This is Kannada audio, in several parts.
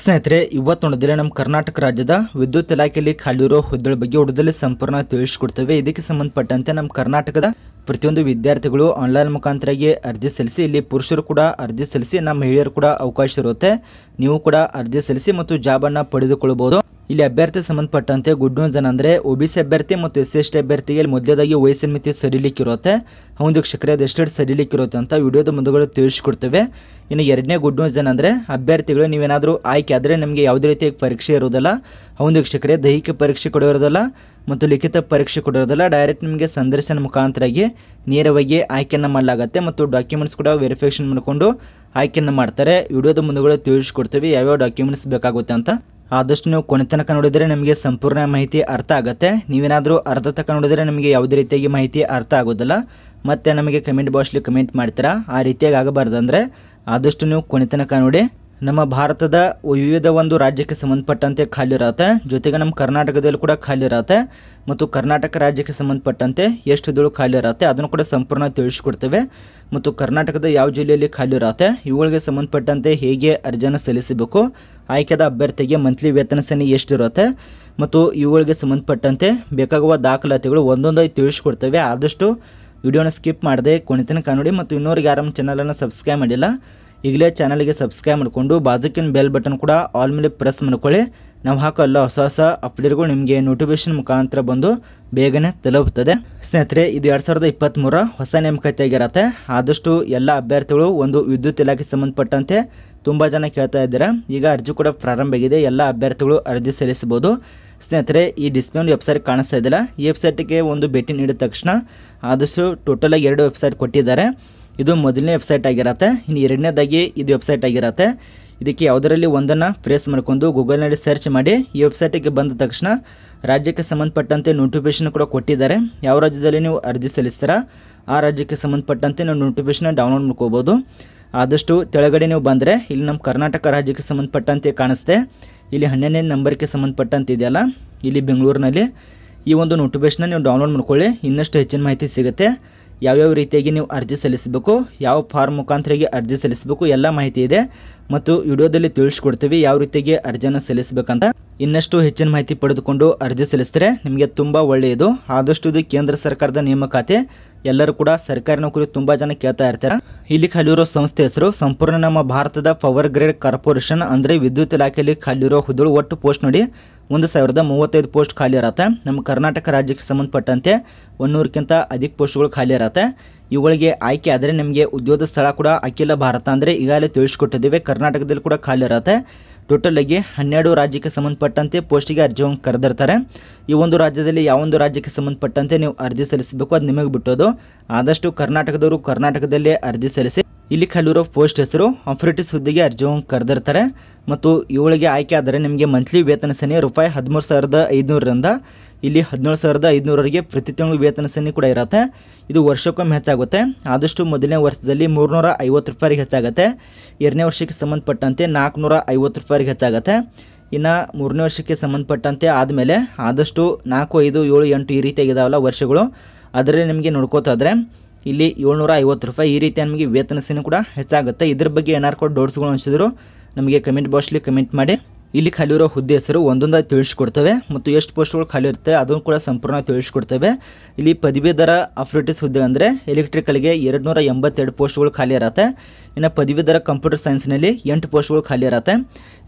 ಸ್ನೇಹಿತರೆ ಇವತ್ತು ನೋಡಿದ್ರೆ ನಮ್ಮ ಕರ್ನಾಟಕ ರಾಜ್ಯದ ವಿದ್ಯುತ್ ಇಲಾಖೆಯಲ್ಲಿ ಖಾಲಿ ಇರೋ ಹುದ್ದೆಗಳ ಬಗ್ಗೆ ಉಡದಲ್ಲಿ ಸಂಪೂರ್ಣ ತಿಳಿಸಿಕೊಡ್ತೇವೆ ಇದಕ್ಕೆ ಸಂಬಂಧಪಟ್ಟಂತೆ ನಮ್ಮ ಕರ್ನಾಟಕದ ಪ್ರತಿಯೊಂದು ವಿದ್ಯಾರ್ಥಿಗಳು ಆನ್ಲೈನ್ ಮುಖಾಂತರಾಗಿ ಅರ್ಜಿ ಸಲ್ಲಿಸಿ ಇಲ್ಲಿ ಪುರುಷರು ಕೂಡ ಅರ್ಜಿ ಸಲ್ಲಿಸಿ ನಮ್ಮ ಮಹಿಳೆಯರು ಕೂಡ ಅವಕಾಶ ಇರುತ್ತೆ ನೀವು ಕೂಡ ಅರ್ಜಿ ಸಲ್ಲಿಸಿ ಮತ್ತು ಜಾಬನ್ನು ಪಡೆದುಕೊಳ್ಳಬಹುದು ಇಲ್ಲಿ ಅಭ್ಯರ್ಥಿ ಸಂಬಂಧಪಟ್ಟಂತೆ ಗುಡ್ ನ್ಯೂಸ್ ಏನಂದ್ರೆ ಒ ಬಿ ಸಿ ಅಭ್ಯರ್ಥಿ ಮತ್ತು ಎಸ್ ಎಸ್ ಟಿ ಅಭ್ಯರ್ಥಿಗೆ ಮೊದಲೇದಾಗಿ ವಯಸ್ಸಿನ ಮಿತಿ ಸರಿಲಿಕ್ಕಿರುತ್ತೆ ಒಂದು ಕ್ಷಕ್ರೆ ಅದು ಎಷ್ಟು ಸರಿಲಿಕ್ಕಿರುತ್ತೆ ಅಂತ ವಿಡಿಯೋದ ಮುಂದುಗಡೆ ತಿಳಿಸ್ಕೊಡ್ತೇವೆ ಇನ್ನು ಎರಡನೇ ಗುಡ್ ನ್ಯೂಸ್ ಏನಂದ್ರೆ ಅಭ್ಯರ್ಥಿಗಳು ನೀವೇನಾದರೂ ಆಯ್ಕೆ ಆದರೆ ನಿಮಗೆ ಯಾವುದೇ ರೀತಿಯ ಪರೀಕ್ಷೆ ಇರೋದಿಲ್ಲ ಒಂದು ಕ್ಷಕ್ರೆ ದೈಹಿಕ ಪರೀಕ್ಷೆ ಕೊಡಿರೋದಿಲ್ಲ ಮತ್ತು ಲಿಖಿತ ಪರೀಕ್ಷೆ ಕೊಡಿರೋದಿಲ್ಲ ಡೈರೆಕ್ಟ್ ನಿಮಗೆ ಸಂದರ್ಶನ ಮುಖಾಂತರಾಗಿ ನೇರವಾಗಿ ಆಯ್ಕೆಯನ್ನು ಮಾಡಲಾಗುತ್ತೆ ಮತ್ತು ಡಾಕ್ಯುಮೆಂಟ್ಸ್ ಕೂಡ ವೆರಿಫಿಕೇಷನ್ ಮಾಡಿಕೊಂಡು ಆಯ್ಕೆಯನ್ನು ಮಾಡ್ತಾರೆ ವಿಡಿಯೋದ ಮುಂದುಗಡೆ ತಿಳಿಸ್ಕೊಡ್ತೀವಿ ಯಾವ್ಯಾವ ಡಾಕ್ಯುಮೆಂಟ್ಸ್ ಬೇಕಾಗುತ್ತೆ ಅಂತ ಆದಷ್ಟು ನೀವು ಕೊನೆ ತನಕ ನೋಡಿದರೆ ನಿಮಗೆ ಸಂಪೂರ್ಣ ಮಾಹಿತಿ ಅರ್ಥ ಆಗುತ್ತೆ ನೀವೇನಾದರೂ ಅರ್ಧ ತನಕ ನೋಡಿದರೆ ನಿಮಗೆ ಯಾವುದೇ ರೀತಿಯಾಗಿ ಮಾಹಿತಿ ಅರ್ಥ ಆಗೋದಿಲ್ಲ ಮತ್ತು ನಮಗೆ ಕಮೆಂಟ್ ಬಾಕ್ಸ್ಲಿ ಕಮೆಂಟ್ ಮಾಡ್ತೀರಾ ಆ ರೀತಿಯಾಗಿ ಆಗಬಾರ್ದಂದ್ರೆ ಆದಷ್ಟು ನೀವು ಕೊನೆ ತನಕ ನೋಡಿ ನಮ್ಮ ಭಾರತದ ವಿವಿಧ ಒಂದು ರಾಜ್ಯಕ್ಕೆ ಸಂಬಂಧಪಟ್ಟಂತೆ ಖಾಲಿ ಇರತ್ತೆ ಜೊತೆಗೆ ನಮ್ಮ ಕರ್ನಾಟಕದಲ್ಲಿ ಕೂಡ ಖಾಲಿ ಇರತ್ತೆ ಮತ್ತು ಕರ್ನಾಟಕ ರಾಜ್ಯಕ್ಕೆ ಸಂಬಂಧಪಟ್ಟಂತೆ ಎಷ್ಟು ದುಳು ಖಾಲಿ ಇರತ್ತೆ ಅದನ್ನು ಕೂಡ ಸಂಪೂರ್ಣ ತಿಳಿಸ್ಕೊಡ್ತೇವೆ ಮತ್ತು ಕರ್ನಾಟಕದ ಯಾವ ಜಿಲ್ಲೆಯಲ್ಲಿ ಖಾಲಿ ಇರತ್ತೆ ಇವುಗಳಿಗೆ ಸಂಬಂಧಪಟ್ಟಂತೆ ಹೇಗೆ ಅರ್ಜಿಯನ್ನು ಸಲ್ಲಿಸಬೇಕು ಆಯ್ಕೆದ ಅಭ್ಯರ್ಥಿಗೆ ಮಂತ್ಲಿ ವೇತನ ಸನಿ ಎಷ್ಟಿರುತ್ತೆ ಮತ್ತು ಇವುಗಳಿಗೆ ಸಂಬಂಧಪಟ್ಟಂತೆ ಬೇಕಾಗುವ ದಾಖಲಾತಿಗಳು ಒಂದೊಂದಾಗಿ ತಿಳಿಸ್ಕೊಡ್ತವೆ ಆದಷ್ಟು ವಿಡಿಯೋನ ಸ್ಕಿಪ್ ಮಾಡದೆ ಕೊನೆತನಕ ನೋಡಿ ಮತ್ತು ಇನ್ನೋರಿಗೆ ಯಾರಮ್ಮ ಚಾನಲನ್ನು ಸಬ್ಸ್ಕ್ರೈಬ್ ಮಾಡಿಲ್ಲ ಈಗಲೇ ಚಾನಲ್ಗೆ ಸಬ್ಸ್ಕ್ರೈಬ್ ಮಾಡಿಕೊಂಡು ಬಾಜುಕಿನ ಬೆಲ್ ಬಟನ್ ಕೂಡ ಆಲ್ ಮೇಲೆ ಪ್ರೆಸ್ ಮಾಡ್ಕೊಳ್ಳಿ ನಾವು ಹಾಕೋ ಎಲ್ಲ ಹೊಸ ಹೊಸ ಅಪ್ಡೇಟ್ಗಳು ನಿಮಗೆ ನೋಟಿಫಿಕೇಷನ್ ಮುಖಾಂತರ ಬಂದು ಬೇಗನೆ ತಲುಪುತ್ತದೆ ಸ್ನೇಹಿತರೆ ಇದು ಎರಡು ಸಾವಿರದ ಇಪ್ಪತ್ತ್ಮೂರ ಹೊಸ ನೇಮಕಾತಿಯಾಗಿರುತ್ತೆ ಆದಷ್ಟು ಎಲ್ಲ ಅಭ್ಯರ್ಥಿಗಳು ಒಂದು ವಿದ್ಯುತ್ ಇಲಾಖೆಗೆ ಸಂಬಂಧಪಟ್ಟಂತೆ ತುಂಬ ಜನ ಕೇಳ್ತಾ ಇದ್ದಾರೆ ಈಗ ಅರ್ಜಿ ಕೂಡ ಪ್ರಾರಂಭ ಆಗಿದೆ ಎಲ್ಲ ಅಭ್ಯರ್ಥಿಗಳು ಅರ್ಜಿ ಸಲ್ಲಿಸಬಹುದು ಸ್ನೇಹಿತರೆ ಈ ಡಿಸ್ಪ್ಲೇ ಒಂದು ವೆಬ್ಸೈಟ್ ಕಾಣಿಸ್ತಾ ಇದ್ದಿಲ್ಲ ಈ ವೆಬ್ಸೈಟ್ಗೆ ಒಂದು ಭೇಟಿ ನೀಡಿದ ತಕ್ಷಣ ಆದಷ್ಟು ಟೋಟಲಾಗಿ ಎರಡು ವೆಬ್ಸೈಟ್ ಕೊಟ್ಟಿದ್ದಾರೆ ಇದು ಮೊದಲನೇ ವೆಬ್ಸೈಟ್ ಆಗಿರತ್ತೆ ಇನ್ನು ಎರಡನೇದಾಗಿ ಇದು ವೆಬ್ಸೈಟ್ ಆಗಿರತ್ತೆ ಇದಕ್ಕೆ ಯಾವುದರಲ್ಲಿ ಒಂದನ್ನು ಪ್ರೇಸ್ ಮಾಡ್ಕೊಂಡು ಗೂಗಲ್ನಲ್ಲಿ ಸರ್ಚ್ ಮಾಡಿ ಈ ವೆಬ್ಸೈಟಿಗೆ ಬಂದ ತಕ್ಷಣ ರಾಜ್ಯಕ್ಕೆ ಸಂಬಂಧಪಟ್ಟಂತೆ ನೋಟಿಫಿಕೇಶನ್ ಕೂಡ ಕೊಟ್ಟಿದ್ದಾರೆ ಯಾವ ರಾಜ್ಯದಲ್ಲಿ ನೀವು ಅರ್ಜಿ ಸಲ್ಲಿಸ್ತೀರಾ ಆ ರಾಜ್ಯಕ್ಕೆ ಸಂಬಂಧಪಟ್ಟಂತೆ ನೀವು ನೋಟಿಫಿಕೇಷನ್ ಡೌನ್ಲೋಡ್ ಮಾಡ್ಕೋಬೋದು ಆದಷ್ಟು ತೆಳಗಡೆ ನೀವು ಬಂದರೆ ಇಲ್ಲಿ ನಮ್ಮ ಕರ್ನಾಟಕ ರಾಜ್ಯಕ್ಕೆ ಸಂಬಂಧಪಟ್ಟಂತೆ ಕಾಣಿಸ್ತೆ ಇಲ್ಲಿ ಹನ್ನೆರಡನೇ ನಂಬರ್ಗೆ ಸಂಬಂಧಪಟ್ಟಂತೆ ಇದೆಯಲ್ಲ ಇಲ್ಲಿ ಬೆಂಗಳೂರಿನಲ್ಲಿ ಈ ಒಂದು ನೋಟಿಫಿಕೇಶನ್ನ ನೀವು ಡೌನ್ಲೋಡ್ ಮಾಡ್ಕೊಳ್ಳಿ ಇನ್ನಷ್ಟು ಹೆಚ್ಚಿನ ಮಾಹಿತಿ ಸಿಗುತ್ತೆ ಯಾವ್ಯಾವ ರೀತಿಯಾಗಿ ನೀವು ಅರ್ಜಿ ಸಲ್ಲಿಸಬೇಕು ಯಾವ ಫಾರ್ಮ್ ಮುಖಾಂತರಿಗೆ ಅರ್ಜಿ ಸಲ್ಲಿಸಬೇಕು ಎಲ್ಲ ಮಾಹಿತಿ ಇದೆ ಮತ್ತು ವಿಡಿಯೋದಲ್ಲಿ ತಿಳಿಸ್ಕೊಡ್ತೀವಿ ಯಾವ ರೀತಿಯಾಗಿ ಅರ್ಜಿಯನ್ನು ಸಲ್ಲಿಸಬೇಕಂತ ಇನ್ನಷ್ಟು ಹೆಚ್ಚಿನ ಮಾಹಿತಿ ಪಡೆದುಕೊಂಡು ಅರ್ಜಿ ಸಲ್ಲಿಸಿದ್ರೆ ನಿಮಗೆ ತುಂಬ ಒಳ್ಳೆಯದು ಆದಷ್ಟು ಇದು ಕೇಂದ್ರ ಸರ್ಕಾರದ ನೇಮಕಾತಿ ಎಲ್ಲರೂ ಕೂಡ ಸರ್ಕಾರಿ ನೌಕರಿ ತುಂಬ ಜನ ಕೇಳ್ತಾ ಇರ್ತಾರೆ ಇಲ್ಲಿ ಖಾಲಿರೋ ಸಂಸ್ಥೆ ಹೆಸರು ಸಂಪೂರ್ಣ ನಮ್ಮ ಭಾರತದ ಪವರ್ ಗ್ರೇಡ್ ಕಾರ್ಪೊರೇಷನ್ ಅಂದರೆ ವಿದ್ಯುತ್ ಇಲಾಖೆಯಲ್ಲಿ ಖಾಲಿರೋ ಹುದುಳು ಒಟ್ಟು ಪೋಸ್ಟ್ ನೋಡಿ ಒಂದು ಸಾವಿರದ ಮೂವತ್ತೈದು ಪೋಸ್ಟ್ ಖಾಲಿ ಇರತ್ತೆ ನಮ್ಮ ಕರ್ನಾಟಕ ರಾಜ್ಯಕ್ಕೆ ಸಂಬಂಧಪಟ್ಟಂತೆ ಒಂದೂರಕ್ಕಿಂತ ಅಧಿಕ ಪೋಸ್ಟ್ಗಳು ಖಾಲಿ ಇರತ್ತೆ ಇವುಗಳಿಗೆ ಆಯ್ಕೆ ಆದರೆ ನಿಮಗೆ ಉದ್ಯೋಗ ಸ್ಥಳ ಕೂಡ ಅಖಿಲ ಭಾರತ ಅಂದರೆ ಈಗಾಗಲೇ ತಿಳಿಸ್ಕೊಟ್ಟಿದ್ದೀವಿ ಕರ್ನಾಟಕದಲ್ಲಿ ಕೂಡ ಖಾಲಿ ಇರತ್ತೆ ಟೋಟಲ್ ಆಗಿ ಹನ್ನೆರಡು ರಾಜ್ಯಕ್ಕೆ ಸಂಬಂಧಪಟ್ಟಂತೆ ಪೋಸ್ಟಿಗೆ ಅರ್ಜಿಯನ್ನು ಕರೆದಿರ್ತಾರೆ ಈ ಒಂದು ರಾಜ್ಯದಲ್ಲಿ ಯಾವೊಂದು ರಾಜ್ಯಕ್ಕೆ ಸಂಬಂಧಪಟ್ಟಂತೆ ನೀವು ಅರ್ಜಿ ಸಲ್ಲಿಸಬೇಕು ಅದು ನಿಮಗೆ ಬಿಟ್ಟೋದು ಆದಷ್ಟು ಕರ್ನಾಟಕದವರು ಕರ್ನಾಟಕದಲ್ಲೇ ಅರ್ಜಿ ಸಲ್ಲಿಸಿ ಇಲ್ಲಿ ಕಲಿರೋ ಪೋಸ್ಟ್ ಹೆಸರು ಆಫ್ರಿಟಿಸ್ ಹುದ್ದೆಗೆ ಅರ್ಜಿಯನ್ನು ಕರೆದಿರ್ತಾರೆ ಮತ್ತು ಇವಳಿಗೆ ಆಯ್ಕೆ ಆದರೆ ನಿಮಗೆ ಮಂತ್ಲಿ ವೇತನ ಸನಿ ರೂಪಾಯಿ ಹದಿಮೂರು ಸಾವಿರದ ಐದುನೂರರಿಂದ ಇಲ್ಲಿ ಹದಿನೇಳು ಸಾವಿರದ ಐದುನೂರವರೆಗೆ ಪ್ರತಿ ತಿಂಗಳು ವೇತನ ಸನಿ ಕೂಡ ಇರುತ್ತೆ ಇದು ವರ್ಷಕ್ಕೊಮ್ಮೆ ಹೆಚ್ಚಾಗುತ್ತೆ ಆದಷ್ಟು ಮೊದಲನೇ ವರ್ಷದಲ್ಲಿ ಮೂರುನೂರ ಐವತ್ತು ರೂಪಾಯಿಗೆ ಹೆಚ್ಚಾಗುತ್ತೆ ಎರಡನೇ ವರ್ಷಕ್ಕೆ ಸಂಬಂಧಪಟ್ಟಂತೆ ನಾಲ್ಕುನೂರ ಐವತ್ತು ರೂಪಾಯಿಗೆ ಹೆಚ್ಚಾಗುತ್ತೆ ಇನ್ನು ಮೂರನೇ ವರ್ಷಕ್ಕೆ ಸಂಬಂಧಪಟ್ಟಂತೆ ಆದಮೇಲೆ ಆದಷ್ಟು ನಾಲ್ಕು ಐದು ಏಳು ಎಂಟು ಈ ರೀತಿ ಆಗಿದಾವಲ್ಲ ವರ್ಷಗಳು ಅದರಲ್ಲಿ ನಿಮಗೆ ನೋಡ್ಕೋತಾದರೆ ಇಲ್ಲಿ ಏಳ್ನೂರ ಐವತ್ತು ರೂಪಾಯಿ ಈ ರೀತಿ ನಮಗೆ ವೇತನ ಕೂಡ ಹೆಚ್ಚಾಗುತ್ತೆ ಇದ್ರ ಬಗ್ಗೆ ಏನಾರು ಕೂಡ ಡೌಟ್ಸ್ಗಳು ಅನಿಸಿದ್ರು ನಮಗೆ ಕಮೆಂಟ್ ಬಾಕ್ಸ್ಲಿ ಕಮೆಂಟ್ ಮಾಡಿ ಇಲ್ಲಿ ಖಾಲಿ ಇರೋ ಹುದ್ದೆ ಹೆಸರು ಒಂದೊಂದಾಗಿ ತಿಳಿಸ್ಕೊಡ್ತವೆ ಮತ್ತು ಎಷ್ಟು ಪೋಸ್ಟ್ಗಳು ಖಾಲಿ ಇರುತ್ತೆ ಅದನ್ನು ಕೂಡ ಸಂಪೂರ್ಣ ತಿಳಿಸ್ಕೊಡ್ತವೆ ಇಲ್ಲಿ ಪದವೀಧರ ಆಫ್ರೇಟಿಸ್ ಹುದ್ದೆ ಅಂದರೆ ಎಲೆಕ್ಟ್ರಿಕಲ್ಗೆ ಎರಡು ನೂರ ಎಂಬತ್ತೆರಡು ಪೋಸ್ಟ್ಗಳು ಖಾಲಿ ಇರತ್ತೆ ಇನ್ನು ಪದವೀಧರ ಕಂಪ್ಯೂಟರ್ ಸೈನ್ಸ್ನಲ್ಲಿ ಎಂಟು ಪೋಸ್ಟ್ಗಳು ಖಾಲಿ ಇರತ್ತೆ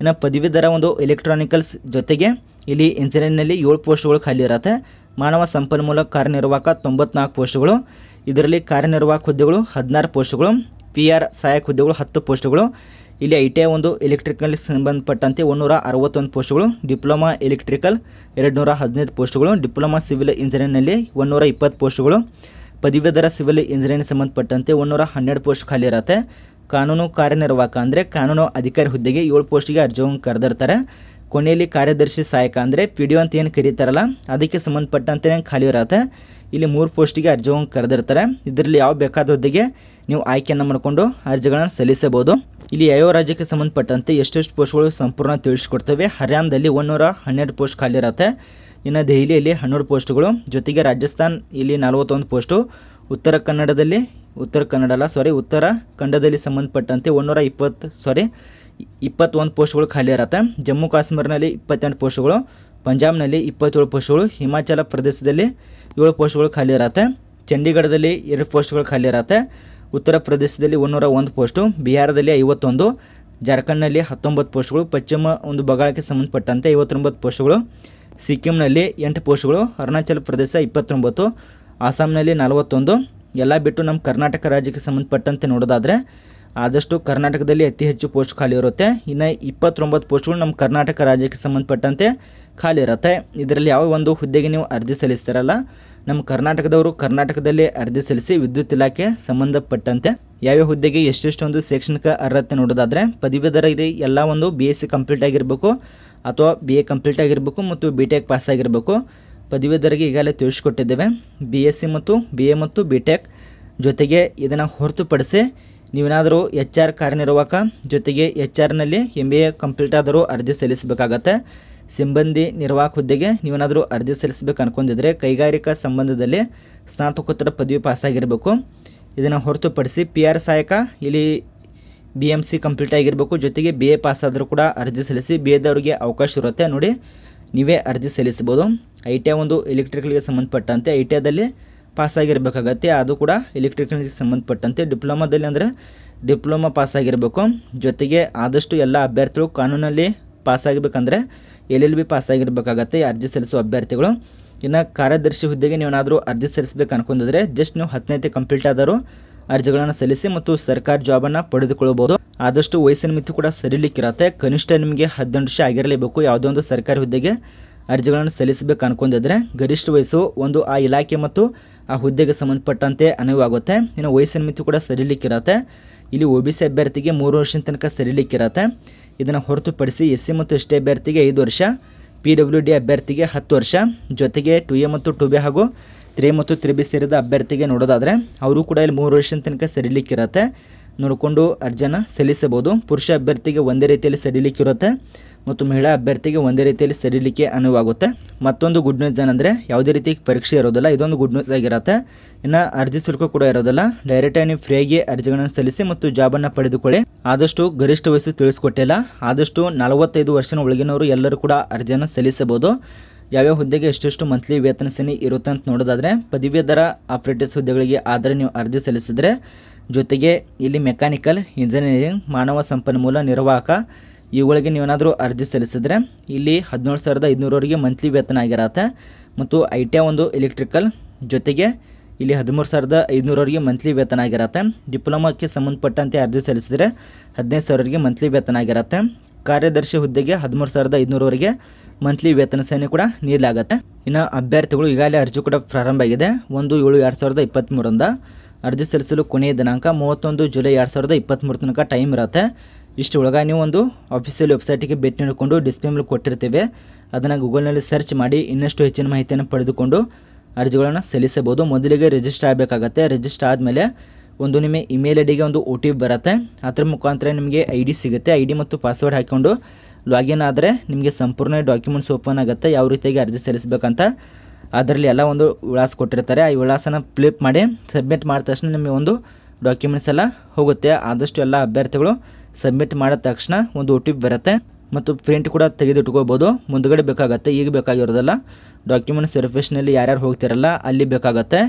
ಇನ್ನು ಪದವೀಧರ ಒಂದು ಎಲೆಕ್ಟ್ರಾನಿಕಲ್ಸ್ ಜೊತೆಗೆ ಇಲ್ಲಿ ಇಂಜಿನಿಯರಿಂಗ್ನಲ್ಲಿ ಏಳು ಪೋಸ್ಟ್ಗಳು ಖಾಲಿ ಇರತ್ತೆ ಮಾನವ ಸಂಪನ್ಮೂಲ ಕಾರ್ಯನಿರ್ವಾಹಕ ತೊಂಬತ್ನಾಲ್ಕು ಪೋಸ್ಟ್ಗಳು ಇದರಲ್ಲಿ ಕಾರ್ಯನಿರ್ವಾಹಕ ಹುದ್ದೆಗಳು ಹದಿನಾರು ಪೋಸ್ಟ್ಗಳು ಪಿ ಆರ್ ಸಹಾಯಕ ಹುದ್ದೆಗಳು ಹತ್ತು ಪೋಸ್ಟ್ಗಳು ಇಲ್ಲಿ ಐ ಟಿ ಐ ಒಂದು ಎಲೆಕ್ಟ್ರಿಕಲ್ ಸಂಬಂಧಪಟ್ಟಂತೆ ಒಂದೂರ ಅರವತ್ತೊಂದು ಪೋಸ್ಟ್ಗಳು ಡಿಪ್ಲೊಮಾ ಎಲೆಕ್ಟ್ರಿಕಲ್ ಎರಡು ನೂರ ಹದಿನೈದು ಪೋಸ್ಟ್ಗಳು ಡಿಪ್ಲೊಮಾ ಸಿವಿಲ್ ಇಂಜಿನಿಯರ್ನಲ್ಲಿ ಒಂದೂರ ಇಪ್ಪತ್ತು ಪೋಸ್ಟ್ಗಳು ಪದವೀಧರ ಸಿವಿಲ್ ಇಂಜಿನಿಯರಿಂಗ್ ಸಂಬಂಧಪಟ್ಟಂತೆ ಒಂದೂರ ಹನ್ನೆರಡು ಪೋಸ್ಟ್ ಖಾಲಿ ಇರುತ್ತೆ ಕಾನೂನು ಕಾರ್ಯನಿರ್ವಾಹಕ ಅಂದರೆ ಕಾನೂನು ಅಧಿಕಾರಿ ಹುದ್ದೆಗೆ ಏಳು ಪೋಸ್ಟ್ಗೆ ಅರ್ಜಿಯನ್ನು ಕರೆದಿರ್ತಾರೆ ಕೊನೆಯಲ್ಲಿ ಕಾರ್ಯದರ್ಶಿ ಸಹಾಯಕ ಅಂದರೆ ಪಿ ಡಿ ಅಂತ ಏನು ಕರೀತಾರಲ್ಲ ಅದಕ್ಕೆ ಸಂಬಂಧಪಟ್ಟಂತೆ ಖಾಲಿ ಇರುತ್ತೆ ಇಲ್ಲಿ ಮೂರು ಪೋಸ್ಟಿಗೆ ಅರ್ಜಿಯನ್ನು ಕರೆದಿರ್ತಾರೆ ಇದರಲ್ಲಿ ಯಾವ ಬೇಕಾದ ಹುದ್ದೆಗೆ ನೀವು ಆಯ್ಕೆಯನ್ನು ಮಾಡಿಕೊಂಡು ಅರ್ಜಿಗಳನ್ನು ಸಲ್ಲಿಸಬಹುದು ಇಲ್ಲಿ ಯಾವ ರಾಜ್ಯಕ್ಕೆ ಸಂಬಂಧಪಟ್ಟಂತೆ ಎಷ್ಟೆಷ್ಟು ಪೋಸ್ಟ್ಗಳು ಸಂಪೂರ್ಣ ತಿಳಿಸ್ಕೊಡ್ತವೆ ಹರಿಯಾಣದಲ್ಲಿ ಒನ್ನೂರ ಹನ್ನೆರಡು ಪೋಸ್ಟ್ ಖಾಲಿ ಇರುತ್ತೆ ಇನ್ನು ದೆಹಲಿಯಲ್ಲಿ ಹನ್ನೆರಡು ಪೋಸ್ಟ್ಗಳು ಜೊತೆಗೆ ರಾಜಸ್ಥಾನ್ ಇಲ್ಲಿ ನಲವತ್ತೊಂದು ಪೋಸ್ಟು ಉತ್ತರ ಕನ್ನಡದಲ್ಲಿ ಉತ್ತರ ಕನ್ನಡ ಅಲ್ಲ ಸಾರಿ ಉತ್ತರ ಕನ್ನಡದಲ್ಲಿ ಸಂಬಂಧಪಟ್ಟಂತೆ ಒನ್ನೂರ ಇಪ್ಪತ್ತು ಸಾರಿ ಇಪ್ಪತ್ತೊಂದು ಪೋಸ್ಟ್ಗಳು ಖಾಲಿ ಇರುತ್ತೆ ಜಮ್ಮು ಕಾಶ್ಮೀರನಲ್ಲಿ ಇಪ್ಪತ್ತೆಂಟು ಪೋಸ್ಟ್ಗಳು ಪಂಜಾಬ್ನಲ್ಲಿ ಇಪ್ಪತ್ತೇಳು ಪೋಸ್ಟ್ಗಳು ಹಿಮಾಚಲ ಪ್ರದೇಶದಲ್ಲಿ ಏಳು ಪೋಸ್ಟ್ಗಳು ಖಾಲಿ ಇರುತ್ತೆ ಚಂಡೀಗಢದಲ್ಲಿ ಎರಡು ಪೋಸ್ಟ್ಗಳು ಖಾಲಿ ಇರುತ್ತೆ ಉತ್ತರ ಪ್ರದೇಶದಲ್ಲಿ ಒಂದೂರ ಒಂದು ಪೋಸ್ಟು ಬಿಹಾರದಲ್ಲಿ ಐವತ್ತೊಂದು ಜಾರ್ಖಂಡ್ನಲ್ಲಿ ಹತ್ತೊಂಬತ್ತು ಪೋಸ್ಟ್ಗಳು ಪಶ್ಚಿಮ ಒಂದು ಬಗಾಳಕ್ಕೆ ಸಂಬಂಧಪಟ್ಟಂತೆ ಐವತ್ತೊಂಬತ್ತು ಪೋಸ್ಟ್ಗಳು ಸಿಕ್ಕಿಂನಲ್ಲಿ ಎಂಟು ಪೋಸ್ಟ್ಗಳು ಅರುಣಾಚಲ ಪ್ರದೇಶ ಇಪ್ಪತ್ತೊಂಬತ್ತು ಅಸ್ಸಾಂನಲ್ಲಿ ನಲವತ್ತೊಂದು ಎಲ್ಲ ಬಿಟ್ಟು ನಮ್ಮ ಕರ್ನಾಟಕ ರಾಜ್ಯಕ್ಕೆ ಸಂಬಂಧಪಟ್ಟಂತೆ ನೋಡೋದಾದರೆ ಆದಷ್ಟು ಕರ್ನಾಟಕದಲ್ಲಿ ಅತಿ ಹೆಚ್ಚು ಪೋಸ್ಟ್ ಖಾಲಿ ಇರುತ್ತೆ ಇನ್ನು ಇಪ್ಪತ್ತೊಂಬತ್ತು ಪೋಸ್ಟ್ಗಳು ನಮ್ಮ ಕರ್ನಾಟಕ ರಾಜ್ಯಕ್ಕೆ ಸಂಬಂಧಪಟ್ಟಂತೆ ಖಾಲಿ ಇರುತ್ತೆ ಇದರಲ್ಲಿ ಯಾವ ಒಂದು ಹುದ್ದೆಗೆ ನೀವು ಅರ್ಜಿ ಸಲ್ಲಿಸ್ತಾರಲ್ಲ ನಮ್ಮ ಕರ್ನಾಟಕದವರು ಕರ್ನಾಟಕದಲ್ಲಿ ಅರ್ಜಿ ಸಲ್ಲಿಸಿ ವಿದ್ಯುತ್ ಇಲಾಖೆ ಸಂಬಂಧಪಟ್ಟಂತೆ ಯಾವ್ಯಾವ ಹುದ್ದೆಗೆ ಎಷ್ಟೆಷ್ಟೊಂದು ಶೈಕ್ಷಣಿಕ ಅರ್ಹತೆ ನೋಡೋದಾದರೆ ಪದವೀಧರರಿಗೆ ಎಲ್ಲ ಒಂದು ಬಿ ಎಸ್ ಸಿ ಕಂಪ್ಲೀಟ್ ಆಗಿರಬೇಕು ಅಥವಾ ಬಿ ಎ ಕಂಪ್ಲೀಟ್ ಆಗಿರಬೇಕು ಮತ್ತು ಬಿ ಟೆಕ್ ಪಾಸ್ ಆಗಿರಬೇಕು ಪದವೀಧರಿಗೆ ಈಗಾಗಲೇ ತಿಳಿಸ್ಕೊಟ್ಟಿದ್ದೇವೆ ಬಿ ಎಸ್ ಸಿ ಮತ್ತು ಬಿ ಎ ಮತ್ತು ಬಿ ಟೆಕ್ ಜೊತೆಗೆ ಇದನ್ನು ಹೊರತುಪಡಿಸಿ ನೀವೇನಾದರೂ ಎಚ್ ಆರ್ ಕಾರ್ಯನಿರ್ವಾಹಕ ಜೊತೆಗೆ ಎಚ್ ಆರ್ನಲ್ಲಿ ಎಮ್ ಬಿ ಎ ಕಂಪ್ಲೀಟ್ ಆದರೂ ಅರ್ಜಿ ಸಲ್ಲಿಸಬೇಕಾಗತ್ತೆ ಸಿಬ್ಬಂದಿ ನಿರ್ವಾಹಕ ಹುದ್ದೆಗೆ ನೀವೇನಾದರೂ ಅರ್ಜಿ ಸಲ್ಲಿಸಬೇಕು ಅನ್ಕೊಂಡಿದ್ರೆ ಕೈಗಾರಿಕಾ ಸಂಬಂಧದಲ್ಲಿ ಸ್ನಾತಕೋತ್ತರ ಪದವಿ ಪಾಸಾಗಿರಬೇಕು ಇದನ್ನು ಹೊರತುಪಡಿಸಿ ಪಿ ಆರ್ ಸಹಾಯಕ ಇಲ್ಲಿ ಬಿ ಎಮ್ ಸಿ ಕಂಪ್ಲೀಟ್ ಆಗಿರಬೇಕು ಜೊತೆಗೆ ಬಿ ಎ ಪಾಸ್ ಆದರೂ ಕೂಡ ಅರ್ಜಿ ಸಲ್ಲಿಸಿ ಬಿ ಎದವ್ರಿಗೆ ಅವಕಾಶ ಇರುತ್ತೆ ನೋಡಿ ನೀವೇ ಅರ್ಜಿ ಸಲ್ಲಿಸ್ಬೋದು ಐ ಟಿ ಐ ಒಂದು ಎಲೆಕ್ಟ್ರಿಕಲ್ಗೆ ಸಂಬಂಧಪಟ್ಟಂತೆ ಐ ಟಿ ಐದಲ್ಲಿ ಪಾಸಾಗಿರಬೇಕಾಗತ್ತೆ ಅದು ಕೂಡ ಎಲೆಕ್ಟ್ರಿಕಲ್ಗೆ ಸಂಬಂಧಪಟ್ಟಂತೆ ಡಿಪ್ಲೊಮಾದಲ್ಲಿ ಅಂದರೆ ಡಿಪ್ಲೊಮಾ ಪಾಸಾಗಿರಬೇಕು ಜೊತೆಗೆ ಆದಷ್ಟು ಎಲ್ಲ ಅಭ್ಯರ್ಥಿಗಳು ಕಾನೂನಲ್ಲಿ ಪಾಸಾಗಬೇಕಂದ್ರೆ ಎಲ್ ಎಲ್ ಬಿ ಈ ಅರ್ಜಿ ಸಲ್ಲಿಸುವ ಅಭ್ಯರ್ಥಿಗಳು ಇನ್ನು ಕಾರ್ಯದರ್ಶಿ ಹುದ್ದೆಗೆ ನೀವೇನಾದರೂ ಅರ್ಜಿ ಸಲ್ಲಿಸಬೇಕು ಅನ್ಕೊಂಡಿದ್ರೆ ಜಸ್ಟ್ ನೀವು ಹತ್ತನೇತಿ ಕಂಪ್ಲೀಟ್ ಆದರೂ ಅರ್ಜಿಗಳನ್ನು ಸಲ್ಲಿಸಿ ಮತ್ತು ಸರ್ಕಾರಿ ಜಾಬನ್ನು ಪಡೆದುಕೊಳ್ಳಬಹುದು ಆದಷ್ಟು ವಯಸ್ಸಿನ ಮಿತಿ ಕೂಡ ಸರಿಲಿಕ್ಕಿರತ್ತೆ ಕನಿಷ್ಠ ನಿಮಗೆ ಹದಿನೆಂಟು ವರ್ಷ ಆಗಿರಲೇಬೇಕು ಯಾವುದೋ ಒಂದು ಸರ್ಕಾರಿ ಹುದ್ದೆಗೆ ಅರ್ಜಿಗಳನ್ನು ಸಲ್ಲಿಸಬೇಕು ಅನ್ಕೊಂಡಿದ್ರೆ ಗರಿಷ್ಠ ವಯಸ್ಸು ಒಂದು ಆ ಇಲಾಖೆ ಮತ್ತು ಆ ಹುದ್ದೆಗೆ ಸಂಬಂಧಪಟ್ಟಂತೆ ಅನುವಾಗುತ್ತೆ ಇನ್ನು ವಯಸ್ಸಿನ ಮಿತಿ ಕೂಡ ಸರಿಲಿಕ್ಕಿರತ್ತೆ ಇಲ್ಲಿ ಒ ಬಿ ಸಿ ಅಭ್ಯರ್ಥಿಗೆ ಮೂರು ವರ್ಷದ ತನಕ ಸರಿಲಿಕ್ಕಿರತ್ತೆ ಇದನ್ನು ಹೊರತುಪಡಿಸಿ ಎಸ್ ಸಿ ಮತ್ತು ಎಸ್ ಟಿ ಅಭ್ಯರ್ಥಿಗೆ ಐದು ವರ್ಷ ಪಿ ಡಬ್ಲ್ಯೂ ಡಿ ಅಭ್ಯರ್ಥಿಗೆ ಹತ್ತು ವರ್ಷ ಜೊತೆಗೆ ಟು ಎ ಮತ್ತು ಟು ಬಿ ಹಾಗೂ ತ್ರೀ ಮತ್ತು ತ್ರಿ ಬಿ ಸೇರಿದ ಅಭ್ಯರ್ಥಿಗೆ ನೋಡೋದಾದರೆ ಅವರು ಕೂಡ ಇಲ್ಲಿ ಮೂರು ವರ್ಷದ ತನಕ ಸರಿಲಿಕ್ಕಿರುತ್ತೆ ನೋಡಿಕೊಂಡು ಅರ್ಜಿಯನ್ನು ಸಲ್ಲಿಸಬಹುದು ಪುರುಷ ಅಭ್ಯರ್ಥಿಗೆ ಒಂದೇ ರೀತಿಯಲ್ಲಿ ಸಡಿಲಿಕ್ಕಿರುತ್ತೆ ಮತ್ತು ಮಹಿಳಾ ಅಭ್ಯರ್ಥಿಗೆ ಒಂದೇ ರೀತಿಯಲ್ಲಿ ಸರಿಲಿಕ್ಕೆ ಅನುವಾಗುತ್ತೆ ಮತ್ತೊಂದು ಗುಡ್ ನ್ಯೂಸ್ ಏನಂದರೆ ಯಾವುದೇ ರೀತಿ ಪರೀಕ್ಷೆ ಇರೋದಿಲ್ಲ ಇದೊಂದು ಗುಡ್ ನ್ಯೂಸ್ ಆಗಿರುತ್ತೆ ಇನ್ನು ಅರ್ಜಿ ಶುಲ್ಕ ಕೂಡ ಇರೋದಿಲ್ಲ ಡೈರೆಕ್ಟಾಗಿ ನೀವು ಫ್ರೀಯಾಗಿ ಅರ್ಜಿಗಳನ್ನು ಸಲ್ಲಿಸಿ ಮತ್ತು ಜಾಬನ್ನು ಪಡೆದುಕೊಳ್ಳಿ ಆದಷ್ಟು ಗರಿಷ್ಠ ವಯಸ್ಸು ತಿಳಿಸ್ಕೊಟ್ಟಿಲ್ಲ ಆದಷ್ಟು ನಲವತ್ತೈದು ವರ್ಷದ ಒಳಗಿನವರು ಎಲ್ಲರೂ ಕೂಡ ಅರ್ಜಿಯನ್ನು ಸಲ್ಲಿಸಬಹುದು ಯಾವ್ಯಾವ ಹುದ್ದೆಗೆ ಎಷ್ಟೆಷ್ಟು ಮಂತ್ಲಿ ವೇತನ ಸೇನೆ ಇರುತ್ತೆ ಅಂತ ನೋಡೋದಾದರೆ ದರ ಆಪರೇಟಿವ್ಸ್ ಹುದ್ದೆಗಳಿಗೆ ಆದರೆ ನೀವು ಅರ್ಜಿ ಸಲ್ಲಿಸಿದರೆ ಜೊತೆಗೆ ಇಲ್ಲಿ ಮೆಕ್ಯಾನಿಕಲ್ ಇಂಜಿನಿಯರಿಂಗ್ ಮಾನವ ಸಂಪನ್ಮೂಲ ನಿರ್ವಾಹಕ ಇವುಗಳಿಗೆ ನೀವೇನಾದರೂ ಅರ್ಜಿ ಸಲ್ಲಿಸಿದ್ರೆ ಇಲ್ಲಿ ಹದಿನೇಳು ಸಾವಿರದ ಐದುನೂರವರೆಗೆ ಮಂತ್ಲಿ ವೇತನ ಆಗಿರತ್ತೆ ಮತ್ತು ಐ ಟಿ ಐ ಒಂದು ಎಲೆಕ್ಟ್ರಿಕಲ್ ಜೊತೆಗೆ ಇಲ್ಲಿ ಹದಿಮೂರು ಸಾವಿರದ ಐದುನೂರವರೆಗೆ ಮಂತ್ಲಿ ವೇತನ ಆಗಿರತ್ತೆ ಡಿಪ್ಲೊಮಾಕ್ಕೆ ಸಂಬಂಧಪಟ್ಟಂತೆ ಅರ್ಜಿ ಸಲ್ಲಿಸಿದರೆ ಹದಿನೈದು ಸಾವಿರವರೆಗೆ ಮಂತ್ಲಿ ವೇತನ ಆಗಿರತ್ತೆ ಕಾರ್ಯದರ್ಶಿ ಹುದ್ದೆಗೆ ಹದಿಮೂರು ಸಾವಿರದ ಐದುನೂರವರೆಗೆ ಮಂತ್ಲಿ ವೇತನ ಸೇನೆ ಕೂಡ ನೀಡಲಾಗುತ್ತೆ ಇನ್ನು ಅಭ್ಯರ್ಥಿಗಳು ಈಗಾಗಲೇ ಅರ್ಜಿ ಕೂಡ ಪ್ರಾರಂಭ ಆಗಿದೆ ಒಂದು ಏಳು ಎರಡು ಸಾವಿರದ ಇಪ್ಪತ್ತ್ಮೂರರಿಂದ ಅರ್ಜಿ ಸಲ್ಲಿಸಲು ಕೊನೆಯ ದಿನಾಂಕ ಮೂವತ್ತೊಂದು ಜುಲೈ ಎರಡು ಸಾವಿರದ ಇಪ್ಪತ್ತ್ಮೂರು ತನಕ ಟೈಮ್ ಇರುತ್ತೆ ಇಷ್ಟು ಒಳಗ ನೀವು ಒಂದು ಆಫೀಸಿಯಲ್ ವೆಬ್ಸೈಟಿಗೆ ಭೇಟಿ ನೀಡಿಕೊಂಡು ಡಿಸ್ಪ್ಲೇ ಮೇಲೆ ಕೊಟ್ಟಿರ್ತೇವೆ ಅದನ್ನು ಗೂಗಲ್ನಲ್ಲಿ ಸರ್ಚ್ ಮಾಡಿ ಇನ್ನಷ್ಟು ಹೆಚ್ಚಿನ ಮಾಹಿತಿಯನ್ನು ಪಡೆದುಕೊಂಡು ಅರ್ಜಿಗಳನ್ನು ಸಲ್ಲಿಸಬಹುದು ಮೊದಲಿಗೆ ರಿಜಿಸ್ಟರ್ ಆಗಬೇಕಾಗತ್ತೆ ರಿಜಿಸ್ಟರ್ ಆದಮೇಲೆ ಒಂದು ನಿಮ್ಮ ಇಮೇಲ್ ಐ ಡಿಗೆ ಒಂದು ಒ ಟಿ ಪಿ ಬರುತ್ತೆ ಅದರ ಮುಖಾಂತರ ನಿಮಗೆ ಐ ಡಿ ಸಿಗುತ್ತೆ ಐ ಡಿ ಮತ್ತು ಪಾಸ್ವರ್ಡ್ ಹಾಕ್ಕೊಂಡು ಲಾಗಿನ್ ಆದರೆ ನಿಮಗೆ ಸಂಪೂರ್ಣ ಡಾಕ್ಯುಮೆಂಟ್ಸ್ ಓಪನ್ ಆಗುತ್ತೆ ಯಾವ ರೀತಿಯಾಗಿ ಅರ್ಜಿ ಸಲ್ಲಿಸಬೇಕಂತ ಅದರಲ್ಲಿ ಎಲ್ಲ ಒಂದು ವಿಳಾಸ ಕೊಟ್ಟಿರ್ತಾರೆ ಆ ವಿಳಾಸನ ಫ್ಲಿಪ್ ಮಾಡಿ ಸಬ್ಮಿಟ್ ಮಾಡಿದ ತಕ್ಷಣ ನಿಮಗೆ ಒಂದು ಡಾಕ್ಯುಮೆಂಟ್ಸ್ ಎಲ್ಲ ಹೋಗುತ್ತೆ ಆದಷ್ಟು ಎಲ್ಲ ಅಭ್ಯರ್ಥಿಗಳು ಸಬ್ಮಿಟ್ ಮಾಡಿದ ತಕ್ಷಣ ಒಂದು ಒ ಟಿ ಪಿ ಬರುತ್ತೆ ಮತ್ತು ಪ್ರಿಂಟ್ ಕೂಡ ತೆಗೆದಿಟ್ಕೋಬೋದು ಮುಂದಗಡೆ ಬೇಕಾಗುತ್ತೆ ಈಗ ಬೇಕಾಗಿರೋದಲ್ಲ ಡಾಕ್ಯುಮೆಂಟ್ಸ್ ವೆರಿಫಿಕೇಷನಲ್ಲಿ ಯಾರ್ಯಾರು ಹೋಗ್ತಿರಲ್ಲ ಅಲ್ಲಿ ಬೇಕಾಗತ್ತೆ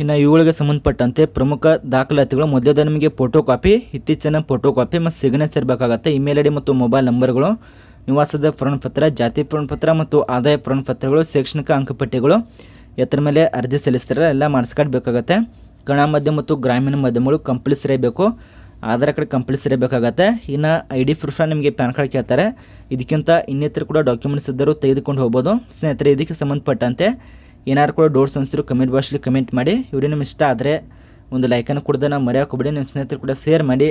ಇನ್ನು ಇವುಗಳಿಗೆ ಸಂಬಂಧಪಟ್ಟಂತೆ ಪ್ರಮುಖ ದಾಖಲಾತಿಗಳು ಮೊದಲೇದು ನಿಮಗೆ ಫೋಟೋ ಕಾಪಿ ಇತ್ತೀಚಿನ ಫೋಟೋ ಕಾಪಿ ಮತ್ತು ಸಿಗ್ನೇಚರ್ ಬೇಕಾಗುತ್ತೆ ಇಮೇಲ್ ಐ ಡಿ ಮತ್ತು ಮೊಬೈಲ್ ನಂಬರ್ಗಳು ನಿವಾಸದ ಪ್ರಮಾಣಪತ್ರ ಜಾತಿ ಪ್ರಮಾಣಪತ್ರ ಮತ್ತು ಆದಾಯ ಪ್ರಮಾಣಪತ್ರಗಳು ಶೈಕ್ಷಣಿಕ ಅಂಕಪಟ್ಟಿಗಳು ಎತ್ತರ ಮೇಲೆ ಅರ್ಜಿ ಸಲ್ಲಿಸ್ತಾರೆ ಎಲ್ಲ ಮಾಡಿಸ್ಕೊಡ್ಬೇಕಾಗತ್ತೆ ಬೇಕಾಗುತ್ತೆ ಮಾಧ್ಯಮ ಮತ್ತು ಗ್ರಾಮೀಣ ಮಾಧ್ಯಮಗಳು ಕಂಪಲ್ಸರಿ ಬೇಕು ಆಧಾರ್ ಕಾರ್ಡ್ ಕಂಪಲ್ಸರಿ ಬೇಕಾಗತ್ತೆ ಇನ್ನು ಐ ಡಿ ಪ್ರೂಫ್ನ ನಿಮಗೆ ಪ್ಯಾನ್ ಕಾರ್ಡ್ ಕೇಳ್ತಾರೆ ಇದಕ್ಕಿಂತ ಇನ್ನಿತರ ಕೂಡ ಡಾಕ್ಯುಮೆಂಟ್ಸ್ ಇದ್ದರೂ ತೆಗೆದುಕೊಂಡು ಹೋಗ್ಬೋದು ಸ್ನೇಹಿತರೆ ಇದಕ್ಕೆ ಸಂಬಂಧಪಟ್ಟಂತೆ ಏನಾದ್ರು ಕೂಡ ಡೋರ್ಸ್ ಅನಿಸಿದ್ರು ಕಮೆಂಟ್ ಬಾಕ್ಸ್ಲಿ ಕಮೆಂಟ್ ಮಾಡಿ ಇವ್ರಿಗೆ ನಿಮ್ಮ ಇಷ್ಟ ಆದರೆ ಒಂದು ಲೈಕನ್ನು ಕೊಡೋದನ್ನು ಮರೆಯೋಕೆ ನಿಮ್ಮ ಸ್ನೇಹಿತರು ಕೂಡ ಶೇರ್ ಮಾಡಿ